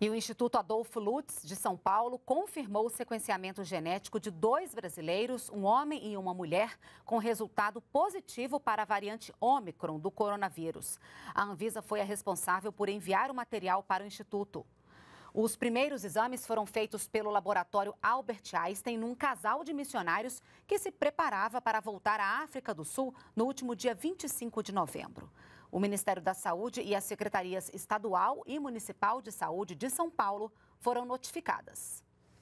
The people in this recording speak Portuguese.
E o Instituto Adolfo Lutz, de São Paulo, confirmou o sequenciamento genético de dois brasileiros, um homem e uma mulher, com resultado positivo para a variante Ômicron do coronavírus. A Anvisa foi a responsável por enviar o material para o Instituto. Os primeiros exames foram feitos pelo laboratório Albert Einstein num casal de missionários que se preparava para voltar à África do Sul no último dia 25 de novembro. O Ministério da Saúde e as secretarias estadual e municipal de saúde de São Paulo foram notificadas.